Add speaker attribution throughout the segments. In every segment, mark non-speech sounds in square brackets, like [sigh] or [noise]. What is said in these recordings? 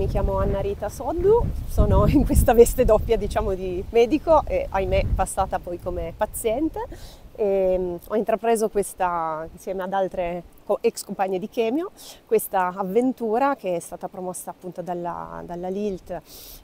Speaker 1: Mi chiamo Anna Rita Soddu, sono [laughs] in questa veste doppia diciamo di medico e ahimè passata poi come paziente. E ehm, ho intrapreso questa, insieme ad altre ex compagne di chemio, questa avventura che è stata promossa appunto dalla, dalla LILT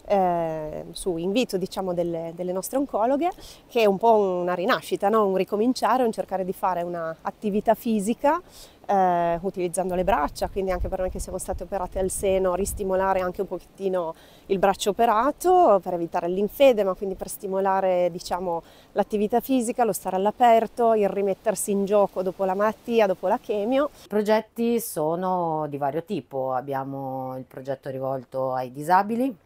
Speaker 1: eh, su invito diciamo delle, delle, nostre oncologhe, che è un po' una rinascita, no? un ricominciare, un cercare di fare un'attività fisica eh, utilizzando le braccia, quindi anche per noi che siamo state operate al seno, ristimolare anche un pochettino il braccio operato per evitare l'infedema, quindi per stimolare diciamo, l'attività fisica, lo stare all'aperto, il rimettersi in gioco dopo la malattia, dopo
Speaker 2: la chemio. I progetti sono di vario tipo, abbiamo il progetto rivolto ai disabili,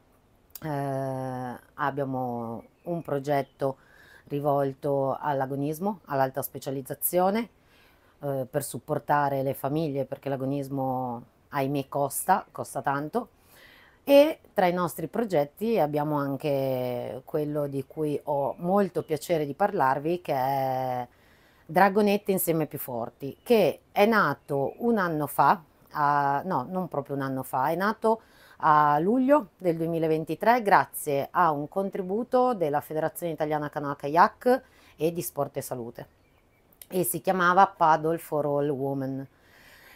Speaker 2: eh, abbiamo un progetto rivolto all'agonismo, all'alta specializzazione, eh, per supportare le famiglie perché l'agonismo ahimè costa, costa tanto e tra i nostri progetti abbiamo anche quello di cui ho molto piacere di parlarvi che è Dragonette insieme più forti che è nato un anno fa, a, no non proprio un anno fa, è nato a luglio del 2023 grazie a un contributo della Federazione Italiana Canoa Kayak e di Sport e Salute e si chiamava Paddle for All Women.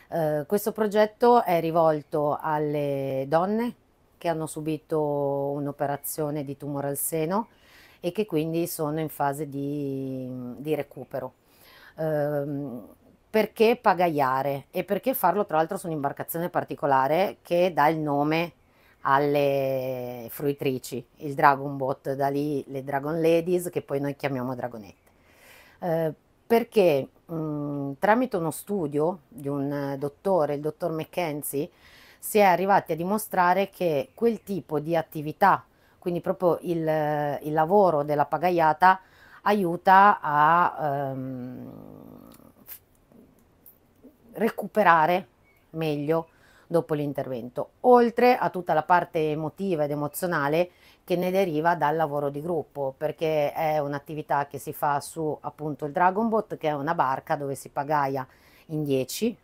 Speaker 2: Eh, questo progetto è rivolto alle donne che hanno subito un'operazione di tumore al seno e che quindi sono in fase di, di recupero. Eh, perché pagaiare e perché farlo tra l'altro su un'imbarcazione particolare che dà il nome alle fruitrici, il Dragon Bot, da lì le Dragon Ladies che poi noi chiamiamo Dragonette. Eh, perché mh, mhmm, tramite uno studio di un dottore, il dottor McKenzie, si è arrivati a dimostrare che quel tipo di attività, quindi proprio il, il lavoro della pagaiata, aiuta a ehm, recuperare meglio dopo l'intervento, oltre a tutta la parte emotiva ed emozionale che ne deriva dal lavoro di gruppo, perché è un'attività che si fa su appunto il Dragon Boat, che è una barca dove si pagaia in 10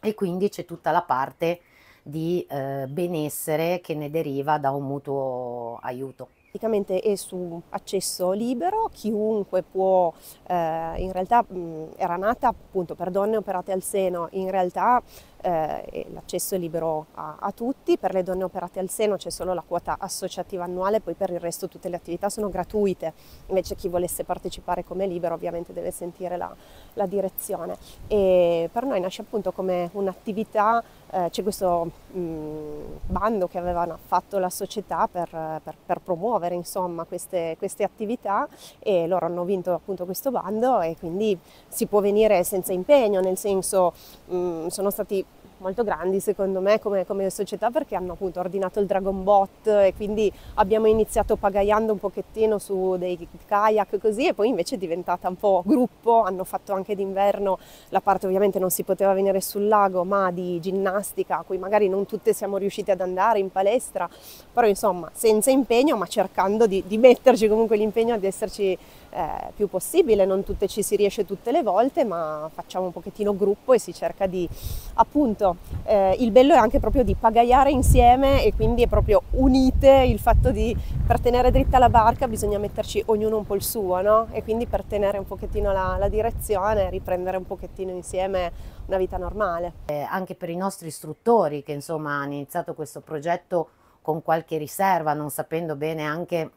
Speaker 2: e quindi c'è tutta la parte di eh, benessere che ne deriva da un mutuo aiuto praticamente è su accesso libero,
Speaker 1: chiunque può, eh, in realtà mh, era nata appunto per donne operate al seno, in realtà eh, l'accesso è libero a, a, tutti, per le donne operate al seno c'è solo la quota associativa annuale, poi per il resto tutte le attività sono gratuite, invece chi volesse partecipare come libero ovviamente deve sentire la, la direzione e per noi nasce appunto come un'attività eh, c'è questo mh, mm, bando che aveva fatto la società per, per, per promuovere insomma, queste, queste, attività e loro hanno vinto appunto questo bando e quindi si può venire senza impegno, nel senso mh, mm, sono stati molto grandi secondo me come, come, società perché hanno appunto ordinato il Dragon Bot e quindi abbiamo iniziato pagaiando un pochettino su dei kayak così e poi invece è diventata un po' gruppo, hanno fatto anche d'inverno la parte ovviamente non si poteva venire sul lago ma di ginnastica a cui magari non tutte siamo riuscite ad andare in palestra, però insomma senza impegno ma cercando di, di metterci comunque l'impegno di esserci eh, più possibile, non tutte ci si riesce tutte le volte ma facciamo un pochettino gruppo e si cerca di appunto tutto. Eh, il bello è anche proprio di pagaiare insieme e quindi è proprio unite il fatto di per tenere dritta la barca bisogna metterci ognuno un po' il suo, no? E quindi per tenere un pochettino la, la direzione, riprendere un pochettino insieme
Speaker 2: una vita normale. Eh, anche per i nostri istruttori che insomma hanno iniziato questo progetto con qualche riserva, non sapendo bene anche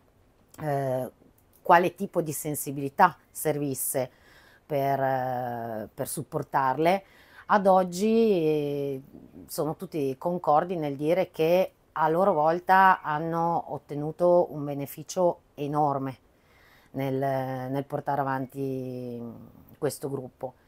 Speaker 2: eh, quale tipo di sensibilità servisse per, eh, per supportarle, ad oggi ehm, sono tutti concordi nel dire che a loro volta hanno ottenuto un beneficio enorme nel, nel portare avanti questo gruppo.